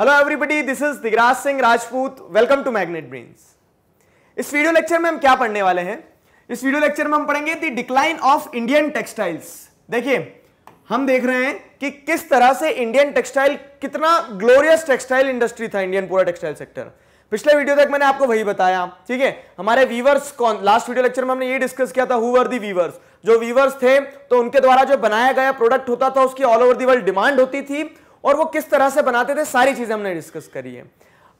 hello everybody this is Digraj Singh Rajput welcome to magnet brains इस video lecture में हम क्या पढ़ने वाले हैं इस वीडियो लेक्चर में हम पढ़ेंगे the decline of Indian textiles देखिए हम देख रहे हैं कि किस तरह से इंडियन टेक्सटाइल कितना ग्लोरियस टेक्सटाइल इंडस्ट्री था इंडियन पूरा टेक्सटाइल सेक्टर पिछले वीडियो तक मैंने आपको वही बताया ठीक है हमारे वीवर्स कौन लास्ट वीडियो लेक्चर में हमने ये डिस्कस किया था हु दी वीवर्स जो वीवर्स थे तो उनके द्वारा जो बनाया गया प्रोडक्ट होता था उसकी all over the world demand होती थी और वो किस तरह से बनाते थे सारी चीजें हमने डिस्कस करी है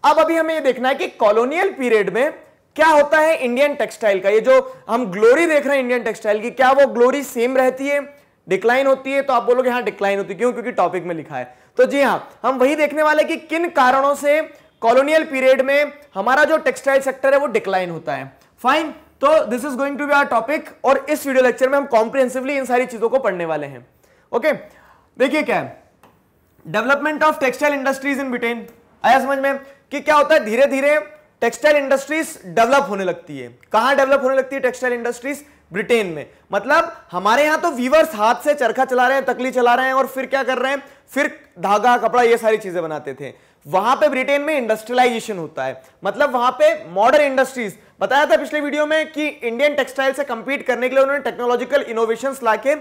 अब अभी हमें ये देखना है कि कॉलोनियल पीरियड में क्या होता है इंडियन टेक्सटाइल का ये जो हम ग्लोरी देख रहे हैं इंडियन टेक्सटाइल की क्या वो ग्लोरी सेम रहती है डिक्लाइन होती है तो आप बोलोगे हाँ डिक्लाइन होती है क्यों क्योंकि टॉपिक में लिखा है तो जी हाँ हम वही देखने वाले कि किन कारणों से कॉलोनियल पीरियड में हमारा जो टेक्सटाइल सेक्टर है वो डिक्लाइन होता है फाइन तो this is going to be our topic और इस वीडियो लेक्चर में हम कॉम्प्रिहेंसिवली इन सारी चीजों को पढ़ने वाले हैं ओके देखिए क्या है development of textile industries in Britain आया समझ में कि क्या होता है धीरे धीरे टेक्सटाइल इंडस्ट्रीज डेवलप होने लगती है कहां डेवलप होने लगती है टेक्सटाइल इंडस्ट्रीज ब्रिटेन में मतलब हमारे यहाँ तो वीवर्स हाथ से चरखा चला रहे हैं तकली चला रहे हैं और फिर क्या कर रहे हैं फिर धागा कपड़ा ये सारी चीजें बनाते थे वहां पे ब्रिटेन में इंडस्ट्रियलाइजेशन होता है मतलब वहां पे मॉडर्न इंडस्ट्रीज बताया था पिछले वीडियो में कि इंडियन टेक्सटाइल से कंपीट करने के लिए उन्होंने टेक्नोलॉजिकल इनोवेशन लाके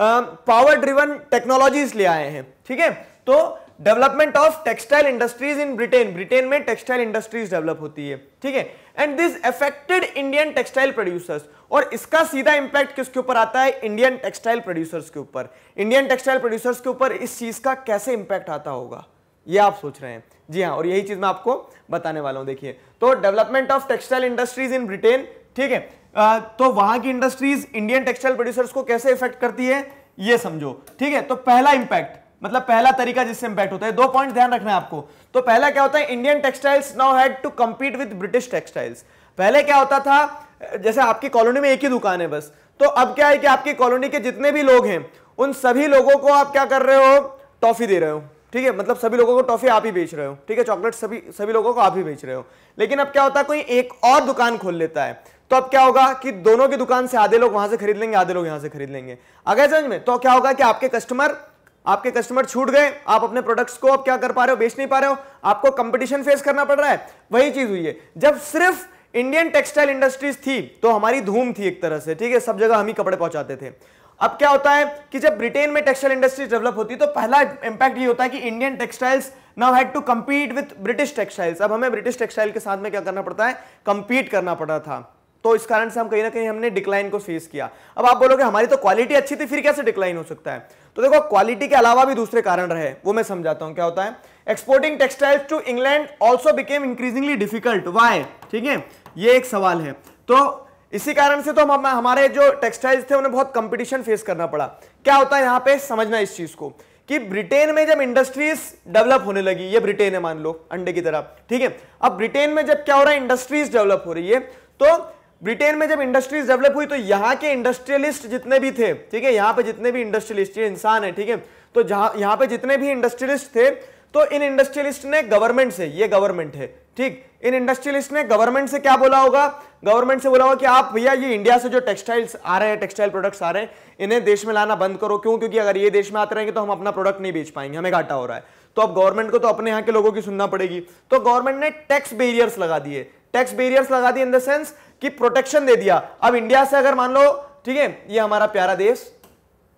पावर ड्रिवन टेक्नोलॉजीज ले आए हैं ठीक है तो development of textile industries in Britain Britain में टेक्सटाइल इंडस्ट्रीज डेवलप होती है ठीक है and this affected Indian textile producers और इसका सीधा इंपैक्ट किसके ऊपर आता है इंडियन टेक्सटाइल प्रोड्यूसर्स के ऊपर इंडियन टेक्सटाइल प्रोड्यूसर्स के ऊपर इस चीज का कैसे इंपैक्ट आता होगा ये आप सोच रहे हैं जी हाँ और यही चीज मैं आपको बताने वाला हूं देखिए तो development of textile industries in Britain ठीक है आ, तो वहां की इंडस्ट्रीज इंडियन टेक्सटाइल प्रोड्यूसर्स को कैसे इफेक्ट करती है ये समझो ठीक है तो पहला इंपैक्ट मतलब पहला तरीका जिससे इंपैक्ट होता है दो पॉइंट ध्यान रखना है आपको तो पहला क्या होता है Indian textiles now had to compete with British textiles पहले क्या होता था जैसे आपकी कॉलोनी में एक ही दुकान है बस तो अब क्या है कि आपकी कॉलोनी के जितने भी लोग हैं उन सभी लोगों को आप क्या कर रहे हो टॉफी दे रहे हो ठीक है मतलब सभी लोगों को टॉफी आप ही बेच रहे हो ठीक है चॉकलेट सभी सभी लोगों को आप ही बेच रहे हो लेकिन अब क्या होता है कोई एक और दुकान खोल लेता है तो अब क्या होगा कि दोनों की दुकान से आधे लोग वहां से खरीद लेंगे आधे लोग यहां से खरीद लेंगे अगर समझ में तो क्या होगा कि आपके कस्टमर आपके कस्टमर छूट गए आप अपने प्रोडक्ट्स को अब क्या कर पा रहे हो बेच नहीं पा रहे हो आपको कंपटीशन फेस करना पड़ रहा है वही चीज हुई है जब सिर्फ इंडियन टेक्सटाइल इंडस्ट्रीज थी तो हमारी धूम थी एक तरह से ठीक है सब जगह हम ही कपड़े पहुंचाते थे अब क्या होता है कि जब ब्रिटेन में टेक्सटाइल इंडस्ट्रीज डेवलप होती है तो पहला इंपैक्ट ये होता है कि Indian textiles now had to compete with British textiles अब हमें ब्रिटिश टेक्सटाइल के साथ में क्या करना पड़ता है कंपीट करना पड़ा था तो इस कारण से हम कहीं ना कहीं हमने डिक्लाइन को फेस किया अब आप बोलोगे हमारी तो क्वालिटी अच्छी थी फिर कैसे डिक्लाइन हो सकता है तो देखो क्वालिटी के अलावा भी दूसरे कारण रहे वो मैं समझाता हूं क्या होता है exporting textiles to England also became increasingly difficult why ठीक है ये एक सवाल है तो इसी कारण से तो हम हमारे जो टेक्सटाइल्स थे उन्हें बहुत कंपटीशन फेस करना पड़ा क्या होता है यहां पे समझना इस चीज़ को कि ब्रिटेन में जब इंडस्ट्रीज डेवलप होने लगी ये ब्रिटेन है मान लो अंडे की तरह ठीक है अब ब्रिटेन में जब क्या हो रहा है इंडस्ट्रीज डेवलप हो रही है तो ब्रिटेन में जब इंडस्ट्रीज डेवलप हुई तो यहाँ के इंडस्ट्रियलिस्ट जितने भी थे ठीक है यहाँ पे जितने भी इंडस्ट्रियलिस्ट ये इंसान है ठीक है तो जहां यहाँ पे जितने भी इंडस्ट्रियलिस्ट थे तो इन इंडस्ट्रियलिस्ट ने गवर्नमेंट से ये गवर्नमेंट है ठीक इन इंडस्ट्रियलिस्ट ने गवर्नमेंट से क्या बोला होगा गवर्नमेंट से बोला होगा कि आप भैया ये इंडिया से जो टेक्सटाइल्स आ रहे हैं टेक्सटाइल प्रोडक्ट्स आ रहे हैं इन्हें देश में लाना बंद करो क्यों क्योंकि अगर ये देश में आते रहेंगे तो हम अपना प्रोडक्ट नहीं बेच पाएंगे हमें घाटा हो रहा है तो अब गवर्नमेंट को तो अपने यहाँ के लोगों की सुनना पड़ेगी तो गवर्नमेंट ने टैक्स बेरियर्स लगा दिए टैक्स बेरियर्स लगा दिए इन द सेंस कि प्रोटेक्शन दे दिया अब इंडिया से अगर मान लो ठीक है ये हमारा प्यारा देश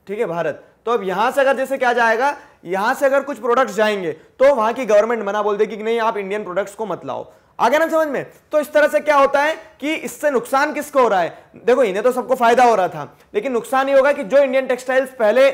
ठीक है भारत तो अब यहां से अगर जैसे क्या जाएगा यहां से अगर कुछ प्रोडक्ट्स जाएंगे तो वहां की गवर्नमेंट मना बोल देगी कि नहीं आप इंडियन प्रोडक्ट्स को मत लाओ आगे ना समझ में तो इस तरह से क्या होता है कि इससे नुकसान किसको हो रहा है देखो इन्हें तो सबको फायदा हो रहा था लेकिन नुकसान ये होगा कि जो इंडियन टेक्सटाइल्स पहले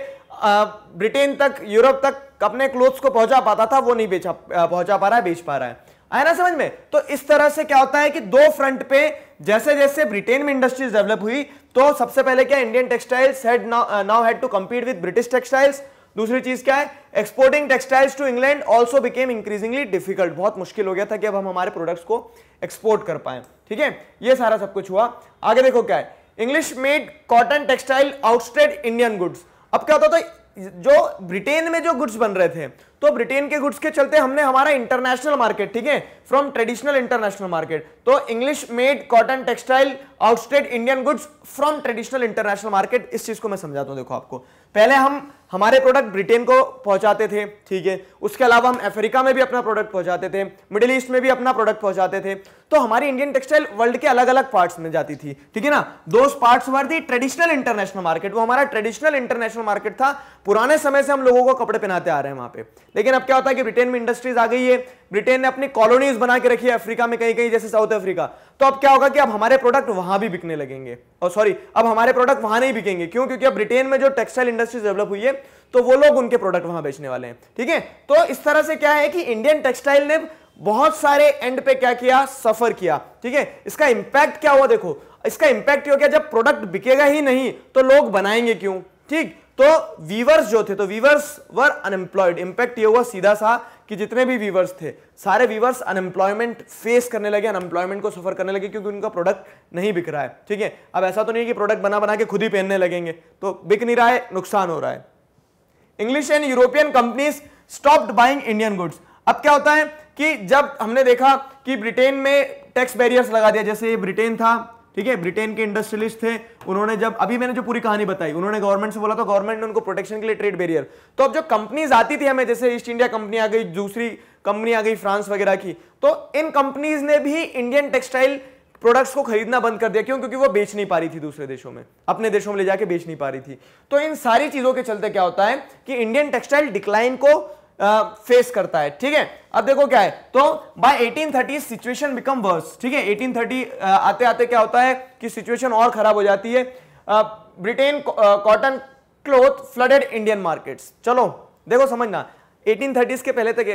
ब्रिटेन तक यूरोप तक अपने क्लोथ्स को पहुंचा पाता था वो नहीं बेचा पहुंचा पा रहा है बेच पा रहा है आया ना समझ में तो इस तरह से क्या होता है कि दो फ्रंट पे जैसे जैसे ब्रिटेन में इंडस्ट्रीज डेवलप हुई तो सबसे पहले क्या Indian textiles had now had to compete with British textiles दूसरी चीज क्या है exporting textiles to England also became increasingly difficult बहुत मुश्किल हो गया था कि अब हम हमारे प्रोडक्ट्स को एक्सपोर्ट कर पाए ठीक है ये सारा सब कुछ हुआ आगे देखो क्या है English made cotton textile ousted Indian goods अब क्या होता था जो ब्रिटेन में जो गुड्स बन रहे थे तो ब्रिटेन के गुड्स के चलते हमने हमारा इंटरनेशनल मार्केट ठीक है फ्रॉम ट्रेडिशनल इंटरनेशनल मार्केट तो English made cotton textile ousted Indian goods from traditional international market इस चीज को मैं समझाता हूं देखो आपको पहले हम हमारे प्रोडक्ट ब्रिटेन को पहुंचाते थे ठीक है उसके अलावा हम अफ्रीका में भी अपना प्रोडक्ट पहुंचाते थे मिडिल ईस्ट में भी अपना प्रोडक्ट पहुंचाते थे तो हमारी इंडियन टेक्सटाइल वर्ल्ड के अलग अलग पार्ट्स में जाती थी ठीक है ना दो पार्ट्स वर थी ट्रेडिशनल इंटरनेशनल मार्केट वो हमारा ट्रेडिशनल इंटरनेशनल मार्केट था पुराने समय से हम लोगों को कपड़े पहनाते आ रहे हैं वहां पे लेकिन अब क्या होता है कि ब्रिटेन में इंडस्ट्रीज आ गई है ब्रिटेन ने अपनी कॉलोनीज बना के रखी है अफ्रीका में कहीं कहीं जैसे साउथ अफ्रीका तो अब क्या होगा कि अब हमारे प्रोडक्ट वहां भी बिकने लगेंगे और सॉरी अब हमारे प्रोडक्ट वहां नहीं बिकेंगे क्यों क्योंकि अब ब्रिटेन में जो टेक्सटाइल इंडस्ट्री डेवलप हुई है तो वो लोग उनके प्रोडक्ट वहां बेचने वाले हैं ठीक है तो इस तरह से क्या है कि इंडियन टेक्सटाइल ने बहुत सारे एंड पे क्या किया सफर किया ठीक है इसका इंपैक्ट क्या हुआ देखो इसका इंपैक्ट हो गया जब प्रोडक्ट बिकेगा ही नहीं तो लोग बनाएंगे क्यों ठीक तो वीवर्स जो थे तो वीवर्स वर अनएम्प्लॉयड इंपैक्ट ये हुआ सीधा सा कि जितने भी वीवर्स थे सारे वीवर्स अनएम्प्लॉयमेंट फेस करने लगे अनएम्प्लॉयमेंट को सफर करने लगे क्योंकि उनका प्रोडक्ट नहीं बिक रहा है ठीक है अब ऐसा तो नहीं कि प्रोडक्ट बना बना के खुद ही पहनने लगेंगे तो बिक नहीं रहा है नुकसान हो रहा है English and European companies stopped buying Indian goods अब क्या होता है कि जब हमने देखा कि ब्रिटेन में टैक्स बैरियर्स लगा दिया जैसे ब्रिटेन था ठीक है ब्रिटेन के इंडस्ट्रियलिस्ट थे उन्होंने जब अभी मैंने जो पूरी कहानी बताई उन्होंने गवर्नमेंट से बोला तो गवर्नमेंट ने उनको प्रोटेक्शन के लिए ट्रेड बैरियर तो अब जो कंपनीज आती थी हमें जैसे ईस्ट इंडिया कंपनी आ गई दूसरी कंपनी आ गई फ्रांस वगैरह की तो इन कंपनीज ने भी इंडियन टेक्सटाइल प्रोडक्ट्स को खरीदना बंद कर दिया क्यों क्योंकि वो बेच नहीं पा रही थी दूसरे देशों में अपने देशों में ले जाके बेच नहीं पा रही थी तो इन सारी चीजों के चलते क्या होता है कि इंडियन टेक्सटाइल डिक्लाइन को फेस करता है ठीक है अब देखो क्या है तो बाय 1830 सिचुएशन बिकम वर्स ठीक है 1830 आते आते क्या होता है कि सिचुएशन और खराब हो जाती है Britain cotton cloth flooded Indian markets चलो देखो समझना 1830s के पहले तक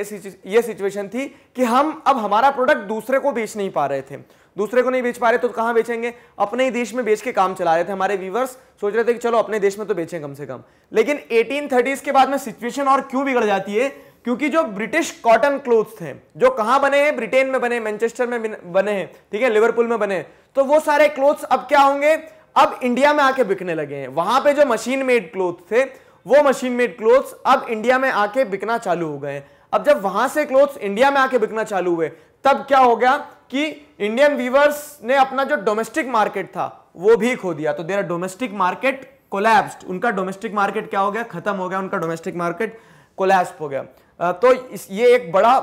ये सिचुएशन थी कि हम अब हमारा प्रोडक्ट दूसरे को बेच नहीं पा रहे थे दूसरे को नहीं बेच पा रहे तो कहां बेचेंगे अपने ही देश में बेच के काम चला रहे थे हमारे व्यूवर्स सोच रहे थे कि चलो अपने देश में तो बेचें कम से कम लेकिन एटीन के बाद में सिचुएशन और क्यों बिगड़ जाती है क्योंकि जो ब्रिटिश कॉटन क्लोथ थे जो कहां बने हैं ब्रिटेन में बने मैनचेस्टर में बने हैं ठीक है लिवरपूल में बने तो वो सारे क्लोथ्स अब क्या होंगे अब इंडिया में आके बिकने लगे हैं वहां पे जो मशीन मेड क्लोथ थे वो मशीन मेड क्लोथ्स अब इंडिया में आके बिकना चालू हो गए अब जब वहां से क्लोथ्स इंडिया में आके बिकना चालू हुए तब क्या हो गया कि इंडियन वीवर्स ने अपना जो डोमेस्टिक मार्केट था वो भी खो दिया तो देर डोमेस्टिक मार्केट कोलैप्स्ड उनका डोमेस्टिक मार्केट क्या हो गया खत्म हो गया उनका डोमेस्टिक मार्केट कोलैप्स हो गया तो ये एक बड़ा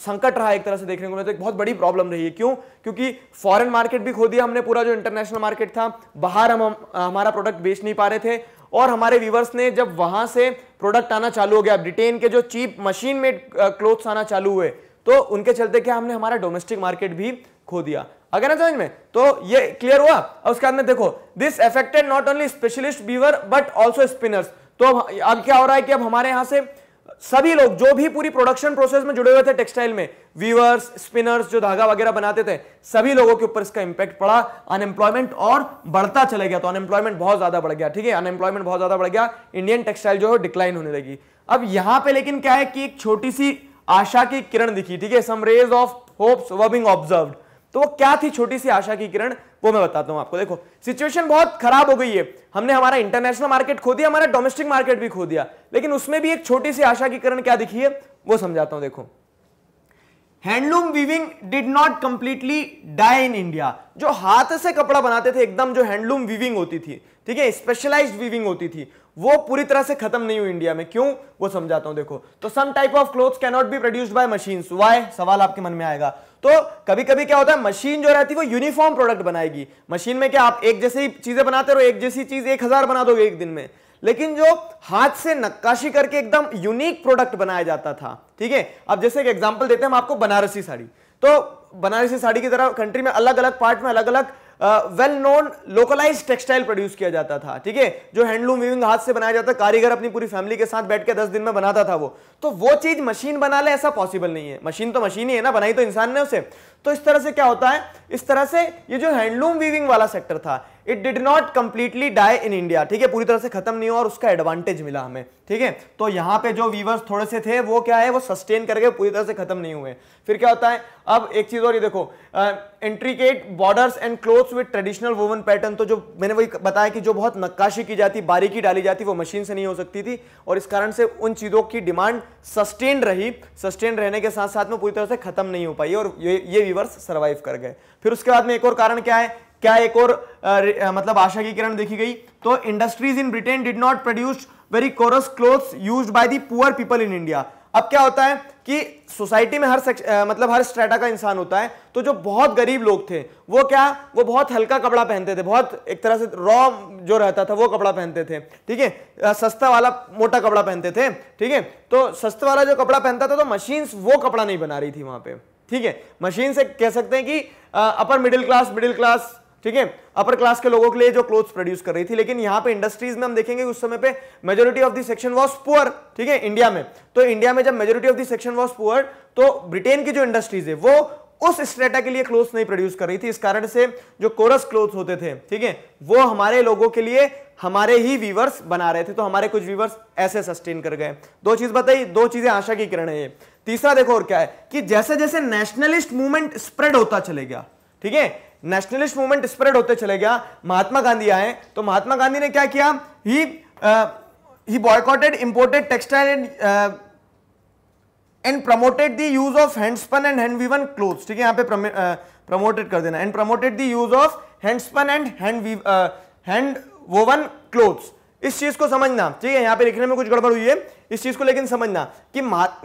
संकट रहा एक तरह से देखने को मिला तो एक बहुत बड़ी प्रॉब्लम रही है क्यों क्योंकि फॉरेन मार्केट भी खो दिया हमने पूरा जो इंटरनेशनल मार्केट था बाहर हम हमारा प्रोडक्ट बेच नहीं पा रहे थे और हमारे व्यूवर्स ने जब वहां से प्रोडक्ट आना चालू हो गया ब्रिटेन के जो चीप मशीन मेड क्लोथ्स आना चालू हुए तो उनके चलते क्या हमने हमारा डोमेस्टिक मार्केट भी खो दिया अगर ना समझ में तो ये क्लियर हुआ और उसके बाद में देखो this affected not only specialist weaver but also spinners तो अब, क्या हो रहा है कि अब हमारे यहां से सभी लोग जो भी पूरी प्रोडक्शन प्रोसेस में जुड़े हुए थे टेक्सटाइल में वीवर्स स्पिनर्स जो धागा वगैरह बनाते थे सभी लोगों के ऊपर इसका इंपैक्ट पड़ा अनएम्प्लॉयमेंट और बढ़ता चले गया तो अनएम्प्लॉयमेंट बहुत ज्यादा बढ़ गया ठीक है अनएम्प्लॉयमेंट बहुत ज्यादा बढ़ गया इंडियन टेक्सटाइल जो है डिक्लाइन होने लगी अब यहां पर लेकिन क्या है कि एक छोटी सी आशा की किरण दिखी ठीक है some rays of hopes were being observe तो वो क्या थी छोटी सी आशा की किरण वो मैं बताता हूं आपको देखो सिचुएशन बहुत खराब हो गई है हमने हमारा इंटरनेशनल मार्केट खो दिया हमारा डोमेस्टिक मार्केट भी खो दिया लेकिन उसमें भी एक छोटी सी आशा की किरण क्या दिखी है वो समझाता हूं देखो handloom weaving did not completely die in India जो हाथ से कपड़ा बनाते थे एकदम जो हैंडलूम वीविंग होती थी ठीक है स्पेशलाइज्ड वीविंग होती थी वो पूरी तरह से खत्म नहीं हुई इंडिया में क्यों वो समझाता हूं देखो तो some type of cloth can not be produced by machine why सवाल आपके मन में आएगा तो कभी कभी क्या होता है मशीन जो रहती है वो यूनिफॉर्म प्रोडक्ट बनाएगी मशीन में क्या आप एक जैसी चीजें बनाते रहो एक जैसी चीज एक हजार बना दोगे एक दिन में लेकिन जो हाथ से नक्काशी करके एकदम यूनिक प्रोडक्ट बनाया जाता था ठीक है अब जैसे एक एग्जाम्पल देते हैं हम आपको बनारसी साड़ी तो बनारसी साड़ी की तरह कंट्री में अलग अलग पार्ट में अलग अलग well known localize textile produce किया जाता था ठीक है जो हैंडलूम वीविंग हाथ से बनाया जाता कारीगर अपनी पूरी फैमिली के साथ बैठ के दस दिन में बनाता था वो तो वो चीज मशीन बना ले ऐसा पॉसिबल नहीं है मशीन तो मशीन ही है ना बनाई तो इंसान ने उसे तो इस तरह से क्या होता है इस तरह से ये जो हैंडलूम वीविंग वाला सेक्टर था it did not completely die in India ठीक है पूरी तरह से खत्म नहीं हुआ और उसका एडवांटेज मिला हमें ठीक है तो यहां पे जो वीवर्स थोड़े से थे वो क्या है वो सस्टेन करके पूरी तरह से खत्म नहीं हुए फिर क्या होता है अब एक चीज और ये देखो intricate borders and clothes with traditional woven pattern तो जो मैंने वही बताया कि जो बहुत नक्काशी की जाती बारीकी डाली जाती वो मशीन से नहीं हो सकती थी और इस कारण से उन चीज़ों की डिमांड सस्टेन रही सस्टेन रहने के साथ साथ में पूरी तरह से खत्म नहीं हो पाई और ये ये वीवर्स सर्वाइव कर गए फिर उसके बाद में एक और कारण क्या है क्या एक और आ, मतलब आशा की किरण देखी गई तो industries in Britain did not produce very coarse cloth use by the poor people in India अब क्या होता है कि सोसाइटी में हर सेक्श मतलब हर स्ट्रेटा का इंसान होता है तो जो बहुत गरीब लोग थे वो क्या वो बहुत हल्का कपड़ा पहनते थे बहुत एक तरह से रॉ जो रहता था वो कपड़ा पहनते थे ठीक है सस्ता वाला मोटा कपड़ा पहनते थे ठीक है तो सस्ता वाला जो कपड़ा पहनता था तो मशीन्स वो कपड़ा नहीं बना रही थी वहां पे ठीक है मशीन से कह सकते हैं कि upper middle class middle class ठीक है अपर क्लास के लोगों के लिए जो क्लोथ प्रोड्यूस कर रही थी लेकिन यहाँ पे इंडस्ट्रीज में हम देखेंगे उस समय पे majority of the section was poor ठीक है इंडिया में तो इंडिया में जब majority of the section was poor तो ब्रिटेन की जो इंडस्ट्रीज है वो उस स्ट्रेटा के लिए क्लोथ नहीं प्रोड्यूस कर रही थी इस कारण से जो कोरस क्लोथ होते थे ठीक है वो हमारे लोगों के लिए हमारे ही व्यूवर्स बना रहे थे तो हमारे कुछ व्यूवर्स ऐसे सस्टेन कर गए दो चीज बताइए दो चीजें आशा की किरण है तीसरा देखो और क्या है कि जैसे जैसे नेशनलिस्ट मूवमेंट स्प्रेड होता चले गया ठीक है नेशनलिस्ट मूवमेंट स्प्रेड होते चले गया महात्मा गांधी आए तो महात्मा गांधी ने क्या किया he he boycotted imported textile and and promoted the use of handspun and hand woven clothes ठीक है यहां पे प्रमोटेड uh, कर देना and promoted the use of handspun and hand hand woven clothes इस चीज को समझना ठीक है यहां पे लिखने में कुछ गड़बड़ हुई है इस चीज को लेकिन समझना कि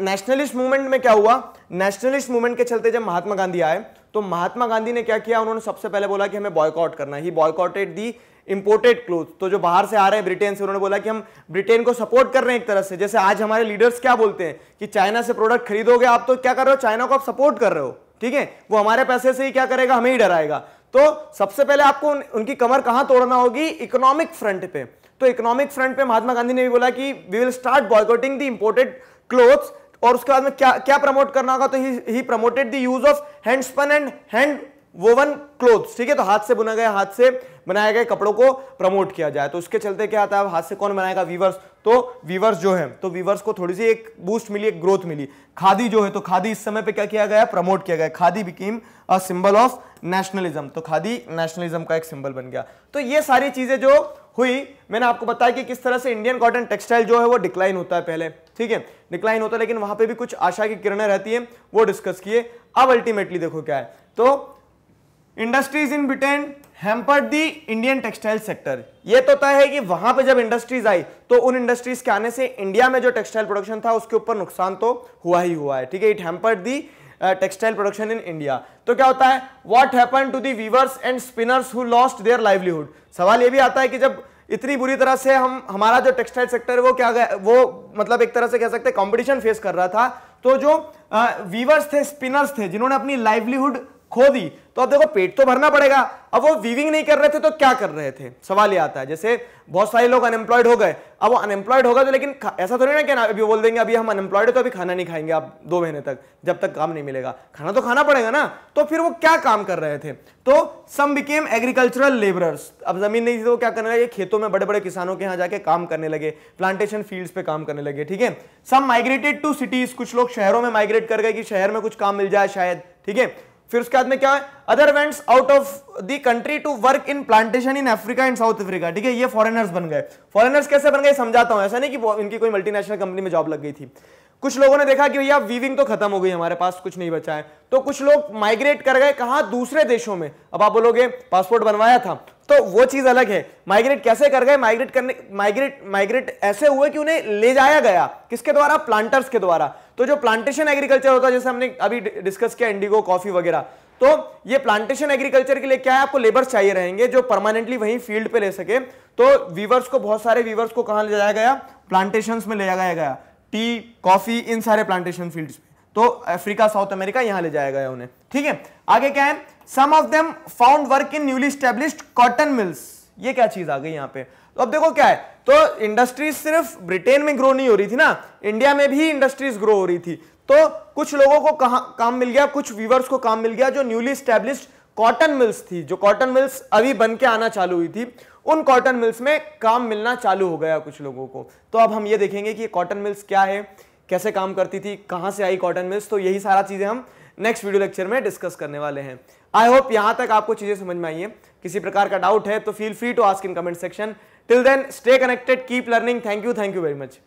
नेशनलिस्ट मूवमेंट में क्या हुआ नेशनलिस्ट मूवमेंट के चलते जब महात्मा गांधी आए तो महात्मा गांधी ने क्या किया उन्होंने सबसे पहले बोला कि हमें बॉयकॉट करना he boycotted the imported cloth तो जो बाहर से आ रहे हैं ब्रिटेन से उन्होंने बोला कि हम ब्रिटेन को सपोर्ट कर रहे हैं एक तरह से जैसे आज हमारे लीडर्स क्या बोलते हैं कि चाइना से प्रोडक्ट खरीदोगे आप तो क्या कर रहे हो चाइना को आप सपोर्ट कर रहे हो ठीक है वो हमारे पैसे से ही क्या करेगा हमें ही डराएगा तो सबसे पहले आपको उन, उनकी कमर कहां तोड़ना होगी इकोनॉमिक फ्रंट पे तो इकोनॉमिक फ्रंट पे महात्मा गांधी ने भी बोला कि we will start boycotting the imported clothes और उसके बाद में क्या क्या प्रमोट करना होगा तो he promoted the use of hand spun and hand woven clothes ठीक है तो हाथ से बुना गया हाथ से बनाए गए कपड़ों को प्रमोट किया जाए तो उसके चलते क्या आता है हाथ से कौन बनाएगा वीवर्स तो वीवर्स जो है तो वीवर्स को थोड़ी सी एक बूस्ट मिली एक ग्रोथ मिली खादी जो है तो खादी इस समय पे क्या किया गया प्रमोट किया गया khadi became a symbol of nationalism तो खादी नेशनलिज्म का एक सिंबल बन गया तो ये सारी चीजें जो हुई मैंने आपको बताया कि किस तरह से इंडियन कॉटन टेक्सटाइल जो है वो डिक्लाइन होता है पहले ठीक है डिक्लाइन होता है लेकिन वहां पे भी कुछ आशा की किरणें रहती है वो डिस्कस किए अब अल्टीमेटली देखो क्या है तो industries in Britain hampered the Indian textile sector ये तो तय है कि वहां पे जब इंडस्ट्रीज आई तो उन इंडस्ट्रीज के आने से इंडिया में जो टेक्सटाइल प्रोडक्शन था उसके ऊपर नुकसान तो हुआ ही हुआ है ठीक है it hampered the textile production in India तो क्या होता है what happen to the weavers and spinners who lost their livelihood सवाल ये भी आता है कि जब इतनी बुरी तरह से हम हमारा जो टेक्सटाइल सेक्टर है वो क्या वो मतलब एक तरह से कह सकते हैं कंपटीशन फेस कर रहा था तो जो वीवर्स थे स्पिनर्स थे जिन्होंने अपनी लाइवलीहुड खो दी तो अब देखो पेट तो भरना पड़ेगा अब वो वीविंग नहीं कर रहे थे तो क्या कर रहे थे सवाल ये आता है जैसे बहुत सारे लोग अनएम्प्लॉयड हो गए अब वो अनएम्प्लॉयड होगा तो लेकिन ऐसा ना क्या ना कि अभी बोल देंगे अभी हम अनएम्प्लॉयड है तो अभी खाना नहीं खाएंगे आप दो महीने तक जब तक काम नहीं मिलेगा खाना तो खाना पड़ेगा ना तो फिर वो क्या काम कर रहे थे तो सम बिकेम एग्रीकल्चरल लेबरर्स अब जमीन नहीं थी तो क्या करने लगे खेतों में बड़े बड़े किसानों के यहाँ जाके काम करने लगे प्लांटेशन फील्ड्स पे काम करने लगे ठीक है सम माइग्रेटेड टू सिटीज कुछ लोग शहरों में माइग्रेट कर गए कि शहर में कुछ काम मिल जाए शायद ठीक है फिर उसके बाद में क्या है other went out of the country to work in plantation in Africa and South Africa ठीक है ये फॉरेनर्स बन गए फॉरेनर्स कैसे बन गए समझाता हूं ऐसा नहीं कि इनकी कोई मल्टीनेशनल कंपनी में जॉब लग गई थी कुछ लोगों ने देखा कि भैया वीविंग तो खत्म हो गई हमारे पास कुछ नहीं बचा है तो कुछ लोग माइग्रेट कर गए कहा दूसरे देशों में अब आप बोलोगे पासपोर्ट बनवाया था तो वो चीज़ अलग है माइग्रेट कैसे कर गए माइग्रेट करने माइग्रेट माइग्रेट ऐसे हुए कि उन्हें ले जाया गया किसके द्वारा प्लांटर्स के द्वारा तो जो प्लांटेशन एग्रीकल्चर होता है जैसे हमने अभी डिस्कस किया इंडिगो कॉफी वगैरह तो ये प्लांटेशन एग्रीकल्चर के लिए क्या है आपको लेबर्स चाहिए रहेंगे जो परमानेंटली वहीं फील्ड पे ले सके तो वीवर्स को बहुत सारे वीवर्स को कहा ले जाया गया प्लांटेशन में ले जाया गया टी कॉफी इन सारे प्लांटेशन फील्ड तो अफ्रीका साउथ अमेरिका यहां ले जाया गया उन्हें ठीक है आगे क्या है some of them found work in newly established cotton mills ये क्या चीज आ गई यहाँ पे तो अब देखो क्या है तो इंडस्ट्रीज सिर्फ ब्रिटेन में ग्रो नहीं हो रही थी ना इंडिया में भी इंडस्ट्रीज ग्रो हो रही थी तो कुछ लोगों को कहा काम मिल गया कुछ व्यूवर्स को काम मिल गया जो न्यूली स्टेब्लिश कॉटन मिल्स थी जो कॉटन मिल्स अभी बन के आना चालू हुई थी उन कॉटन मिल्स में काम मिलना चालू हो गया कुछ लोगों को तो अब हम ये देखेंगे कि कॉटन मिल्स क्या है कैसे काम करती थी कहाँ से आई कॉटन मिल्स तो यही सारा चीज़ें हम नेक्स्ट वीडियो लेक्चर में डिस्कस करने वाले हैं आई होप यहां तक आपको चीज़ें समझ में आई है किसी प्रकार का डाउट है तो feel free to ask in comment section till then stay connected keep learning thank you thank you very much